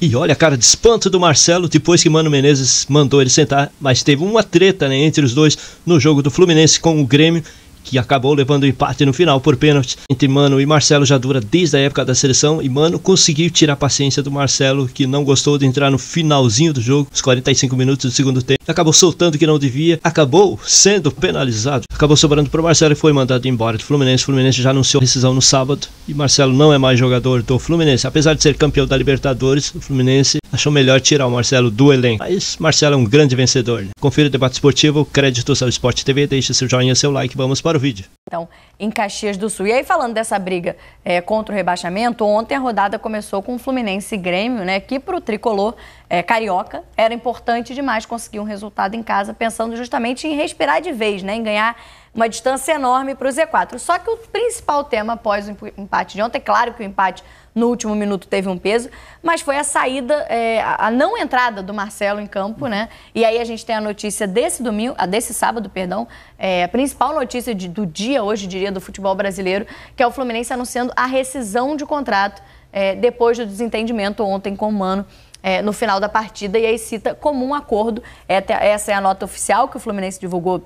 E olha a cara de espanto do Marcelo depois que Mano Menezes mandou ele sentar, mas teve uma treta né, entre os dois no jogo do Fluminense com o Grêmio que acabou levando o empate no final por pênalti entre Mano e Marcelo já dura desde a época da seleção e Mano conseguiu tirar a paciência do Marcelo que não gostou de entrar no finalzinho do jogo, os 45 minutos do segundo tempo, acabou soltando que não devia, acabou sendo penalizado, acabou sobrando para o Marcelo e foi mandado embora do Fluminense. O Fluminense já anunciou a decisão no sábado e Marcelo não é mais jogador do Fluminense, apesar de ser campeão da Libertadores, o Fluminense achou melhor tirar o Marcelo do elenco. Mas Marcelo é um grande vencedor. Né? Confira o debate esportivo, créditos ao Esporte TV, deixe seu joinha, seu like, vamos para o vídeo. Então, em Caxias do Sul. E aí, falando dessa briga é, contra o rebaixamento, ontem a rodada começou com o Fluminense e Grêmio, né? Que para o tricolor é, carioca era importante demais conseguir um resultado em casa, pensando justamente em respirar de vez, né? Em ganhar uma distância enorme para o Z4. Só que o principal tema após o empate de ontem, é claro que o empate no último minuto teve um peso, mas foi a saída, é, a não entrada do Marcelo em campo, né? E aí a gente tem a notícia desse domingo, a desse sábado, perdão, é, a principal notícia de, do dia hoje, diria, do futebol brasileiro, que é o Fluminense anunciando a rescisão de contrato é, depois do desentendimento ontem com o Mano. É, no final da partida e aí cita comum acordo. É, essa é a nota oficial que o Fluminense divulgou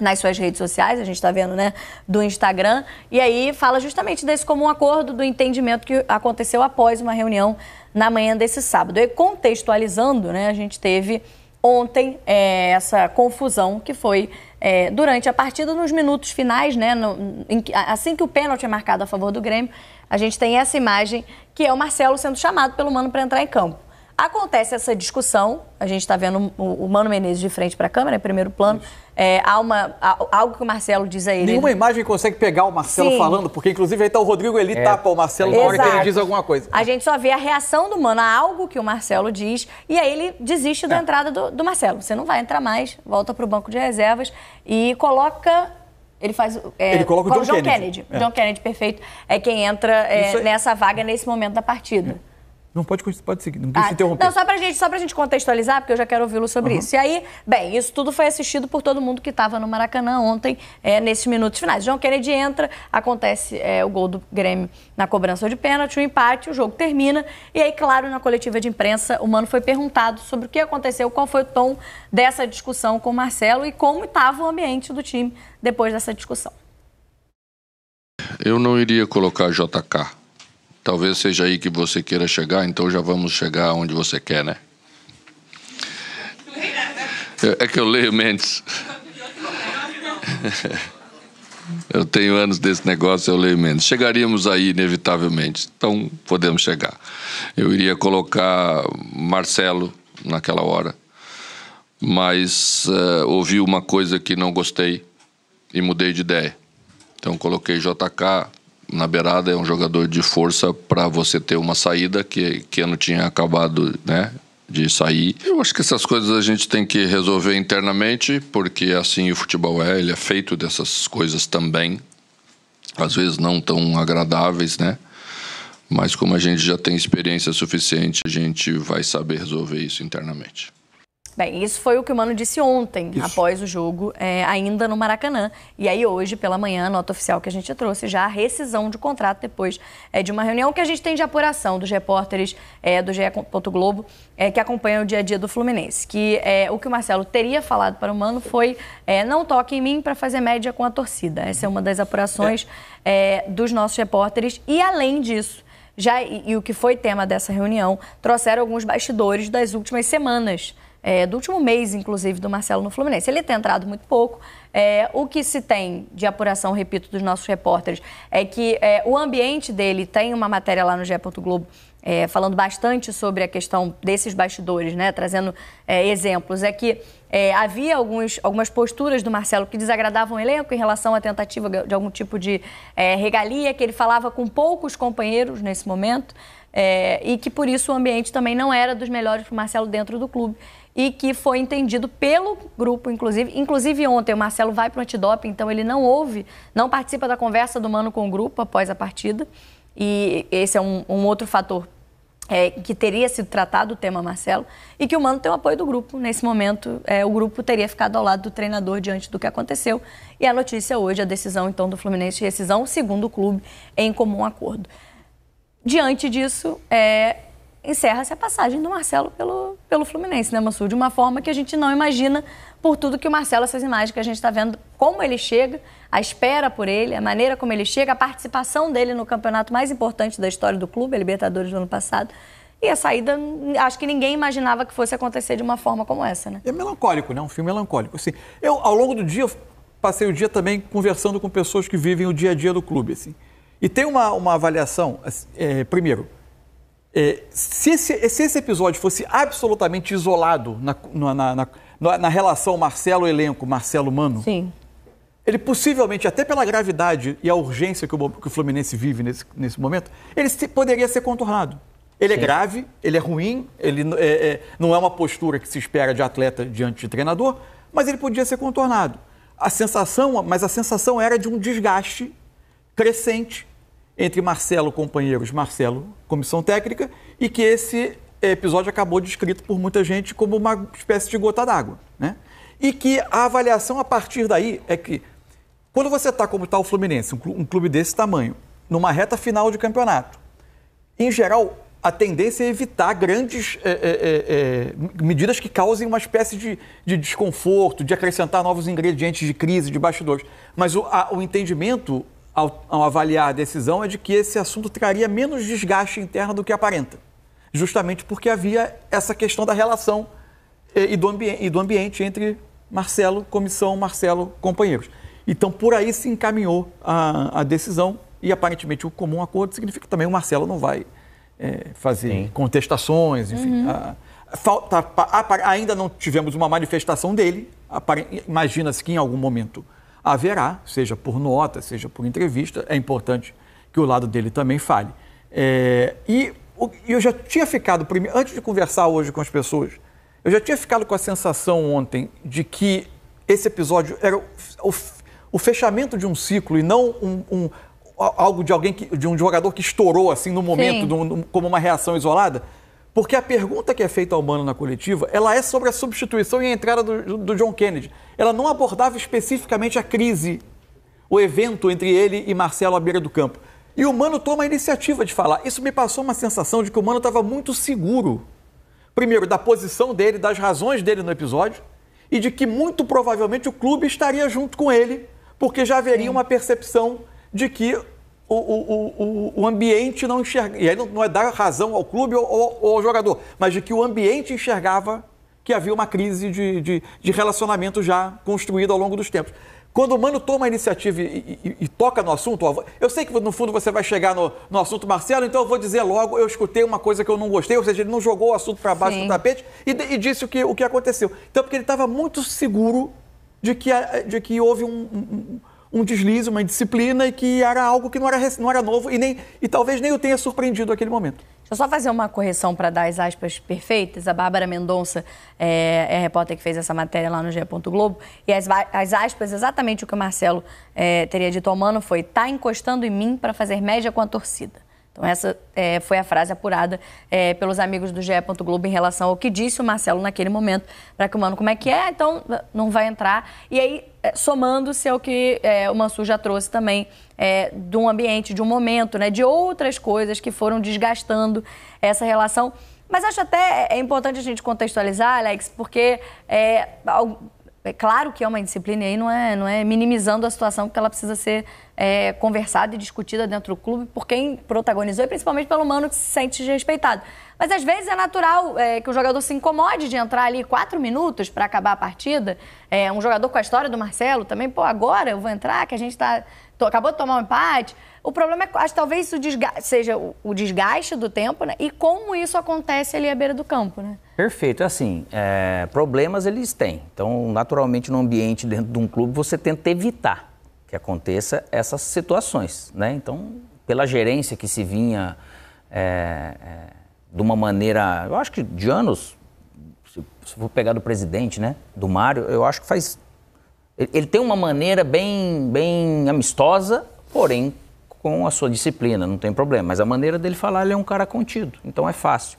nas suas redes sociais, a gente está vendo, né, do Instagram, e aí fala justamente desse comum acordo, do entendimento que aconteceu após uma reunião na manhã desse sábado. E contextualizando, né, a gente teve ontem é, essa confusão que foi é, durante a partida, nos minutos finais, né, no, em, assim que o pênalti é marcado a favor do Grêmio, a gente tem essa imagem que é o Marcelo sendo chamado pelo Mano para entrar em campo. Acontece essa discussão, a gente está vendo o, o Mano Menezes de frente para a câmera, em primeiro plano. Isso é, há uma, há algo que o Marcelo diz a ele. Nenhuma né? imagem consegue pegar o Marcelo Sim. falando, porque inclusive aí tá o Rodrigo ele é. tapa o Marcelo na hora que ele diz alguma coisa. A gente só vê a reação do Mano a algo que o Marcelo diz e aí ele desiste da é. entrada do, do Marcelo. Você não vai entrar mais, volta para o banco de reservas e coloca ele faz. É, ele coloca o John, John Kennedy. Kennedy. É. John Kennedy, perfeito, é quem entra é, nessa vaga nesse momento da partida. É. Não, pode, pode seguir, não precisa ah, interromper. Não, só pra, gente, só pra gente contextualizar, porque eu já quero ouvi-lo sobre uhum. isso. E aí, bem, isso tudo foi assistido por todo mundo que estava no Maracanã ontem, é, nesses minutos finais. João Kennedy entra, acontece é, o gol do Grêmio na cobrança de pênalti, o um empate, o jogo termina. E aí, claro, na coletiva de imprensa, o Mano foi perguntado sobre o que aconteceu, qual foi o tom dessa discussão com o Marcelo e como estava o ambiente do time depois dessa discussão. Eu não iria colocar JK Talvez seja aí que você queira chegar, então já vamos chegar onde você quer, né? É que eu leio mentes. Eu tenho anos desse negócio, eu leio Mendes. Chegaríamos aí, inevitavelmente. Então, podemos chegar. Eu iria colocar Marcelo naquela hora, mas uh, ouvi uma coisa que não gostei e mudei de ideia. Então, coloquei JK, na beirada é um jogador de força para você ter uma saída que Keno tinha acabado, né? De sair. Eu acho que essas coisas a gente tem que resolver internamente, porque é assim o futebol é, ele é feito dessas coisas também. Às vezes não tão agradáveis, né? Mas como a gente já tem experiência suficiente, a gente vai saber resolver isso internamente. Bem, isso foi o que o Mano disse ontem, isso. após o jogo, é, ainda no Maracanã. E aí hoje, pela manhã, a nota oficial que a gente trouxe já a rescisão de contrato depois é, de uma reunião que a gente tem de apuração dos repórteres é, do GE. Globo é, que acompanham o dia a dia do Fluminense. Que é, o que o Marcelo teria falado para o Mano foi é, não toque em mim para fazer média com a torcida. Essa é uma das apurações dos nossos repórteres. E além disso, já, e, e o que foi tema dessa reunião, trouxeram alguns bastidores das últimas semanas é, do último mês, inclusive, do Marcelo no Fluminense. Ele tem entrado muito pouco. É, o que se tem de apuração, repito, dos nossos repórteres, é que é, o ambiente dele tem uma matéria lá no GE. Globo é, falando bastante sobre a questão desses bastidores, né, trazendo é, exemplos, é que é, havia alguns, algumas posturas do Marcelo que desagradavam o elenco em relação à tentativa de algum tipo de é, regalia, que ele falava com poucos companheiros nesse momento é, e que por isso o ambiente também não era dos melhores para o Marcelo dentro do clube e que foi entendido pelo grupo, inclusive. Inclusive ontem o Marcelo vai para o antidoping, então ele não ouve, não participa da conversa do Mano com o grupo após a partida. E esse é um, um outro fator é, que teria sido tratado o tema Marcelo e que o Mano tem o apoio do grupo. Nesse momento, é, o grupo teria ficado ao lado do treinador diante do que aconteceu. E a notícia hoje, a decisão então do Fluminense, decisão segundo o clube, em comum acordo. Diante disso, é, encerra-se a passagem do Marcelo pelo, pelo Fluminense, né, Mansur? De uma forma que a gente não imagina por tudo que o Marcelo, essas imagens que a gente está vendo, como ele chega, a espera por ele, a maneira como ele chega, a participação dele no campeonato mais importante da história do clube, a Libertadores do ano passado. E a saída, acho que ninguém imaginava que fosse acontecer de uma forma como essa, né? É melancólico, né? Um filme melancólico. Assim, eu, ao longo do dia, passei o dia também conversando com pessoas que vivem o dia a dia do clube, assim. E tem uma, uma avaliação, assim, é, primeiro, é, se, esse, se, esse, episódio fosse absolutamente isolado na, na, na, na relação Marcelo-elenco, Marcelo-Mano, ele possivelmente, até pela gravidade e a urgência que o, que o Fluminense vive nesse, nesse momento, ele se, poderia ser contornado. Ele é Sim. é grave, ele é ruim, ele é, é, não é uma postura que se espera de atleta diante de treinador, mas ele podia ser contornado. A sensação, mas a sensação era de um desgaste crescente entre Marcelo, companheiros, Marcelo, comissão técnica, e que esse episódio acabou descrito por muita gente como uma espécie de gota d'água. Né? E que a avaliação a partir daí é que, quando você está como está o Fluminense, um clube desse tamanho, numa reta final de campeonato, em geral, a tendência é evitar grandes é, é, é, medidas que causem uma espécie de, de, desconforto, de acrescentar novos ingredientes de crise, de bastidores. Mas o, a, o entendimento ao, ao avaliar a decisão é de que esse assunto traria menos desgaste interno do que aparenta, justamente porque havia essa questão da relação e, eh, e do, ambi e do ambiente entre Marcelo, comissão, Marcelo, companheiros. Então, por aí se encaminhou a, a decisão e aparentemente o comum acordo significa que também o Marcelo não vai é, fazer Sim. contestações, enfim. Uhum. A, falta, a, ainda não tivemos uma manifestação dele, imagina-se que em algum momento haverá, seja por nota, seja por entrevista, é importante que o lado dele também fale. É, e eu já tinha ficado, antes de conversar hoje com as pessoas, eu já tinha ficado com a sensação ontem de que esse episódio era o, o, fechamento de um ciclo e não um, um, algo de alguém que, de um jogador que estourou assim no momento, como uma reação isolada. Porque a pergunta que é feita ao Mano na coletiva, ela é sobre a substituição e a entrada do, do John Kennedy. Ela não abordava especificamente a crise, o evento entre ele e Marcelo à beira do campo. E o Mano toma a iniciativa de falar. Isso me passou uma sensação de que o Mano estava muito seguro. Primeiro, da posição dele, das razões dele no episódio, e de que muito provavelmente o clube estaria junto com ele, porque já haveria Sim. uma percepção de que o, o, o, o ambiente não enxergava, e aí não, não, é dar razão ao clube ou, ou, ou, ao jogador, mas de que o ambiente enxergava que havia uma crise de, de, de relacionamento já construído ao longo dos tempos. Quando o Mano toma a iniciativa e, e, e, toca no assunto, ó, eu sei que no fundo você vai chegar no, no, assunto Marcelo, então eu vou dizer logo, eu escutei uma coisa que eu não gostei, ou seja, ele não jogou o assunto para baixo Sim. do tapete e, e, disse o que, o que aconteceu. Então, porque ele estava muito seguro de que, de que houve um, um, um deslize, uma indisciplina e que era algo que não era, não era novo e, nem, e talvez nem o tenha surpreendido naquele momento. Deixa eu só fazer uma correção para dar as aspas perfeitas. A Bárbara Mendonça é, é, a repórter que fez essa matéria lá no G. Globo. E as, as aspas, exatamente o que o Marcelo é, teria dito ao Mano foi: tá encostando em mim para fazer média com a torcida. Então, essa é, foi a frase apurada é, pelos amigos do GE. Globo em relação ao que disse o Marcelo naquele momento, para que o Mano, como é que é? Então, não vai entrar. E aí, é, somando-se ao que é, o Mansur já trouxe também é, de um ambiente, de um momento, né, de outras coisas que foram desgastando essa relação. Mas acho até é, é importante a gente contextualizar, Alex, porque é, é claro que é uma disciplina e aí não é, não é minimizando a situação, porque ela precisa ser é, conversada e discutida dentro do clube por quem protagonizou e principalmente pelo humano que se sente desrespeitado. Mas às vezes é natural é, que o jogador se incomode de entrar ali quatro minutos para acabar a partida. É, um jogador com a história do Marcelo também, pô, agora eu vou entrar, que a gente está acabou de tomar um empate. O problema é, acho que talvez isso seja o, o, desgaste do tempo, né? E como isso acontece ali à beira do campo, né? Perfeito. Assim, é, problemas eles têm. Então, naturalmente, no ambiente dentro de um clube, você tenta evitar que aconteça essas situações, né? Então, pela gerência que se vinha é, é, de uma maneira, eu acho que de anos, se, se for pegar do presidente, né? Do Mário, eu acho que faz ele tem uma maneira bem, bem amistosa, porém com a sua disciplina, não tem problema. Mas a maneira dele falar, ele é um cara contido, então é fácil.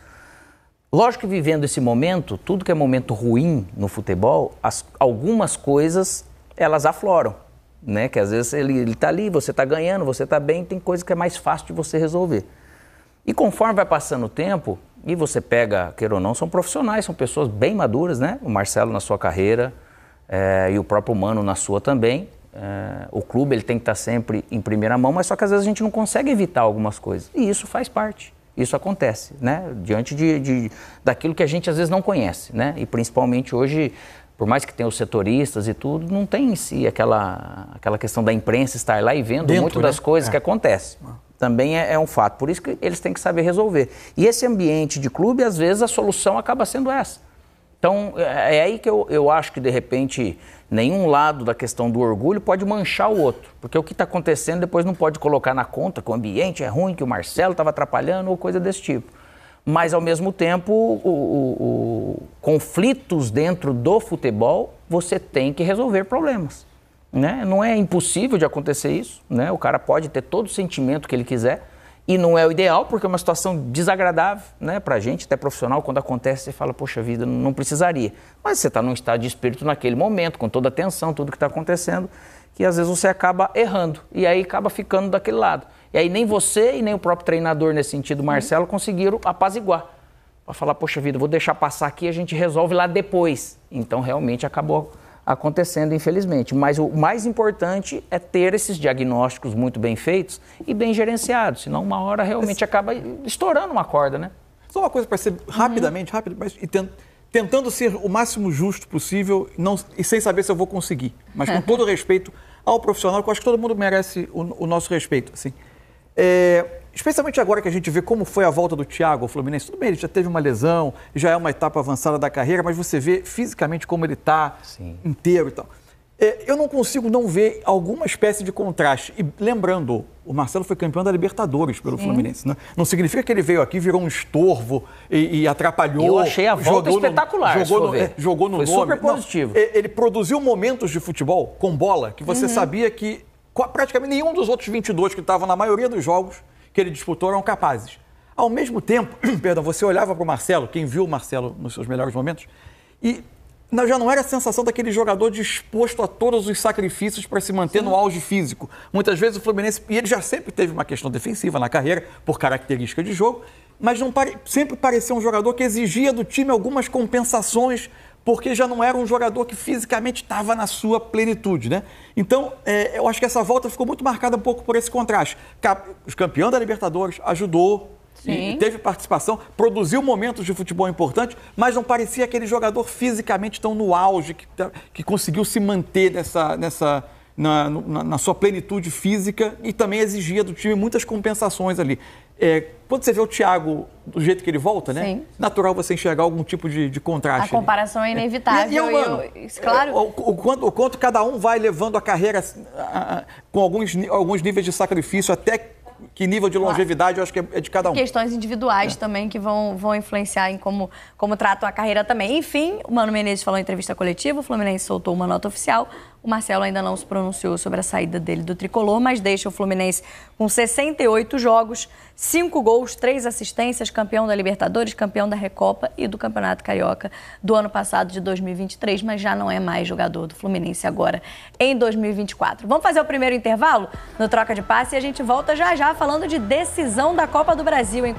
Lógico que vivendo esse momento, tudo que é momento ruim no futebol, as, algumas coisas elas afloram, né? Que às vezes ele, está ali, você está ganhando, você está bem, tem coisa que é mais fácil de você resolver. E conforme vai passando o tempo, e você pega, queira ou não, são profissionais, são pessoas bem maduras, né? O Marcelo na sua carreira, é, e o próprio Mano na sua também. É, o clube ele tem que estar tá sempre em primeira mão, mas só que às vezes a gente não consegue evitar algumas coisas. E isso faz parte. Isso acontece, né? Diante de, de daquilo que a gente às vezes não conhece, né? E principalmente hoje por mais que tenha os setoristas e tudo, não tem em si aquela, aquela questão da imprensa estar lá e vendo Dentro, muito né? das coisas é. que acontecem. Ah. Também é, é, um fato. Por isso que eles têm que saber resolver. E esse ambiente de clube, às vezes, a solução acaba sendo essa. Então, é, é aí que eu, eu acho que, de repente, nenhum lado da questão do orgulho pode manchar o outro. Porque o que está acontecendo depois não pode colocar na conta que o ambiente é ruim, que o Marcelo estava atrapalhando ou coisa desse tipo. Mas, ao mesmo tempo, o, o, o, conflitos dentro do futebol, você tem que resolver problemas. Né? Não é impossível de acontecer isso. Né? O cara pode ter todo o sentimento que ele quiser, e não é o ideal, porque é uma situação desagradável né, para a gente, até profissional, quando acontece, você fala, poxa vida, não precisaria. Mas você está num estado de espírito naquele momento, com toda a tensão, tudo que está acontecendo, que às vezes você acaba errando e aí acaba ficando daquele lado. E aí nem você e nem o próprio treinador, nesse sentido, Marcelo, uhum. conseguiram apaziguar. Para falar, poxa vida, vou deixar passar aqui, a gente resolve lá depois. Então realmente acabou acontecendo, infelizmente. Mas o mais importante é ter esses diagnósticos muito bem feitos e bem gerenciados, senão uma hora realmente acaba estourando uma corda, né? Só uma coisa para ser rapidamente, uhum. rápido, mas tent, tentando ser o máximo justo possível não, e sem saber se eu vou conseguir, mas com todo respeito ao profissional, que eu acho que todo mundo merece o, o nosso respeito. Assim. É, Especialmente agora que a gente vê como foi a volta do Thiago ao Fluminense. Tudo bem, ele já teve uma lesão, já é uma etapa avançada da carreira, mas você vê fisicamente como ele está inteiro e tal. É, eu não consigo não ver alguma espécie de contraste. E lembrando, o Marcelo foi campeão da Libertadores pelo Sim. Fluminense. Né? Não significa que ele veio aqui, virou um estorvo e, e atrapalhou. Eu achei a volta jogou espetacular. No, jogou, no, é, jogou no foi nome. super positivo. Não, é, ele produziu momentos de futebol com bola que você uhum. sabia que praticamente nenhum dos outros 22 que estavam na maioria dos jogos que ele disputou eram capazes. Ao mesmo tempo, perdão, você olhava para o Marcelo, quem viu o Marcelo nos seus melhores momentos, e já não era a sensação daquele jogador disposto a todos os sacrifícios para se manter Sim. no auge físico. Muitas vezes o Fluminense, e ele já sempre teve uma questão defensiva na carreira, por característica de jogo, mas não pare, sempre parecia um jogador que exigia do time algumas compensações porque já não era um jogador que fisicamente estava na sua plenitude, né? Então, é, eu acho que essa volta ficou muito marcada um pouco por esse contraste. Os campeão da Libertadores ajudou, teve participação, produziu momentos de futebol importante, mas não parecia aquele jogador fisicamente tão no auge que, que conseguiu se manter nessa, nessa, na, na, na, sua plenitude física e também exigia do time muitas compensações ali. É, quando você vê o Thiago do jeito que ele volta, né? Sim. Natural você enxergar algum tipo de, de contraste. A comparação ali. É, é inevitável. E, e eu, claro. O, o, o, quanto, o, quanto, cada um vai levando a carreira assim, a, a, com alguns, alguns níveis de sacrifício até que nível de longevidade eu acho que é, é de cada um. Questões individuais é. também que vão, vão influenciar em como, como tratam a carreira também. Enfim, o Mano Menezes falou em entrevista coletiva, o Fluminense soltou uma nota oficial. O Marcelo ainda não se pronunciou sobre a saída dele do tricolor, mas deixa o Fluminense com 68 jogos, 5 gols, 3 assistências, campeão da Libertadores, campeão da Recopa e do Campeonato Carioca do ano passado de 2023, mas já não é mais jogador do Fluminense agora em 2024. Vamos fazer o primeiro intervalo no troca de passe e a gente volta já já falando de decisão da Copa do Brasil, hein?